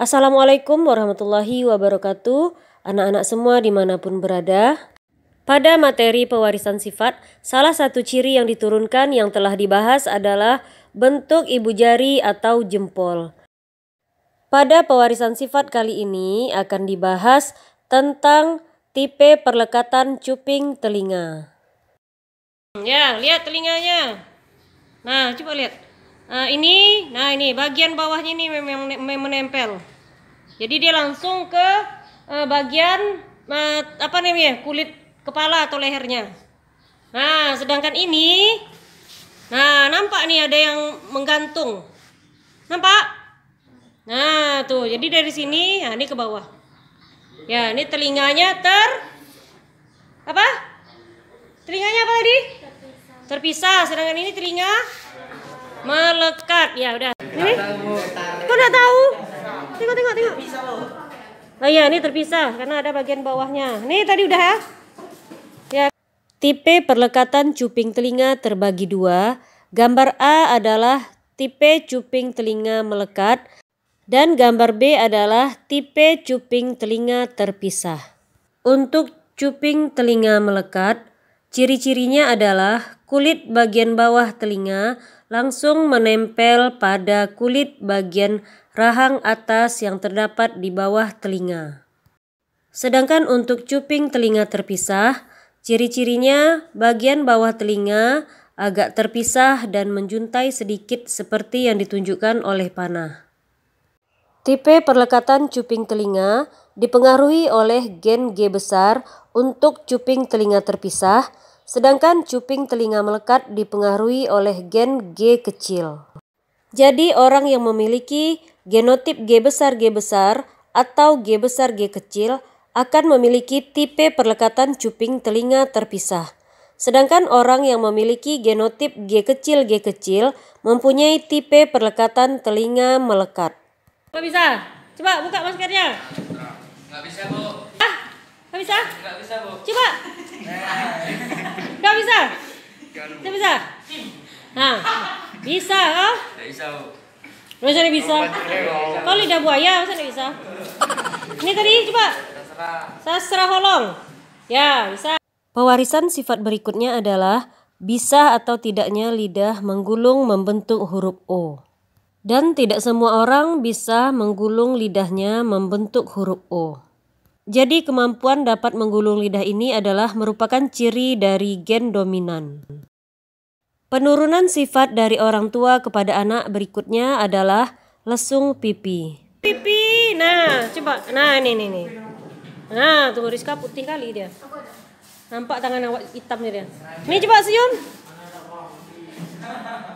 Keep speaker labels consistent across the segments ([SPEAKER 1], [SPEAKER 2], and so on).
[SPEAKER 1] Assalamualaikum warahmatullahi wabarakatuh. Anak-anak semua dimanapun berada. Pada materi pewarisan sifat, salah satu ciri yang diturunkan yang telah dibahas adalah bentuk ibu jari atau jempol. Pada pewarisan sifat kali ini akan dibahas tentang tipe perlekatan cuping telinga. Ya, lihat telinganya. Nah, coba lihat uh, ini nah ini bagian bawahnya ini memang menempel jadi dia langsung ke uh, bagian uh, apa namanya kulit kepala atau lehernya nah sedangkan ini nah nampak nih ada yang menggantung nampak nah tuh jadi dari sini nah ini ke bawah ya ini telinganya ter apa telinganya apa tadi terpisah, terpisah sedangkan ini telinga Melekat. Ya udah. Ini? Kok udah tahu? Tengok tengok tengok. Oh iya, ini terpisah karena ada bagian bawahnya. Ini tadi udah ya. Ya. Tipe perlekatan cuping telinga terbagi dua. Gambar A adalah tipe cuping telinga melekat dan gambar B adalah tipe cuping telinga terpisah. Untuk cuping telinga melekat, Ciri-cirinya adalah kulit bagian bawah telinga langsung menempel pada kulit bagian rahang atas yang terdapat di bawah telinga. Sedangkan untuk cuping telinga terpisah, ciri-cirinya bagian bawah telinga agak terpisah dan menjuntai sedikit seperti yang ditunjukkan oleh panah. Tipe perlekatan cuping telinga dipengaruhi oleh gen G besar untuk cuping telinga terpisah, sedangkan cuping telinga melekat dipengaruhi oleh gen G kecil. Jadi orang yang memiliki genotip G besar G besar atau G besar G kecil akan memiliki tipe perlekatan cuping telinga terpisah. Sedangkan orang yang memiliki genotip G kecil G kecil mempunyai tipe perlekatan telinga melekat. Gak bisa. Coba buka maskernya. Gak bisa, Bu. Ah, Gak bisa? Gak bisa, Bu. Coba. Gak bisa? Gak bisa. Nah, bisa, oh Gak bisa, Bu. Masa ini bisa? Kau lidah buaya, masa ini bisa? Ini tadi coba. sasra holong. Ya, bisa. Pewarisan sifat berikutnya adalah bisa atau tidaknya lidah menggulung membentuk huruf O. Dan tidak semua orang bisa menggulung lidahnya membentuk huruf O. Jadi kemampuan dapat menggulung lidah ini adalah merupakan ciri dari gen dominan. Penurunan sifat dari orang tua kepada anak berikutnya adalah lesung pipi. Pipi, nah coba, nah ini nih Nah tuh Rizka putih kali dia. Nampak tangan awak hitamnya dia. Ini coba senyum.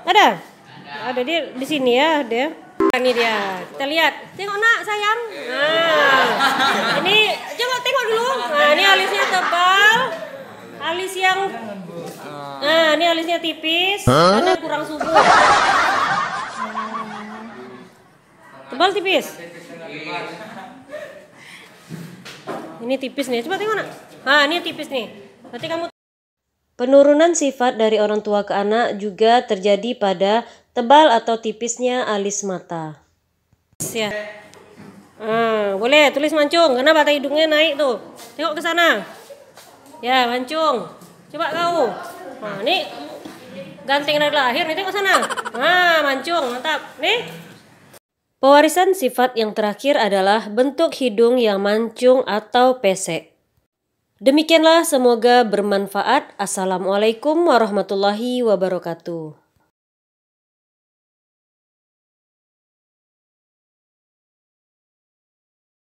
[SPEAKER 1] Ada? Ada dia di sini ya dia. Nah, ini dia. Kita lihat. Tengok nak sayang. Nah. Ini coba tengok dulu. Nah, ini alisnya tebal. Alis yang Nah, ini alisnya tipis karena kurang subur. Tebal tipis. Ini tipis nih. Coba tengok nak. Nah, ini tipis nih. Berarti kamu Penurunan sifat dari orang tua ke anak juga terjadi pada Tebal atau tipisnya alis mata. Ya. Ah, boleh tulis mancung. Kenapa batang hidungnya naik tuh? Tengok ke sana. Ya, mancung. Coba kau. Nah, ini ganteng dari lahir. Nih tengok sana. Nah, mancung. Mantap. Nih. Pewarisan sifat yang terakhir adalah bentuk hidung yang mancung atau pesek. Demikianlah semoga bermanfaat. Assalamualaikum warahmatullahi wabarakatuh.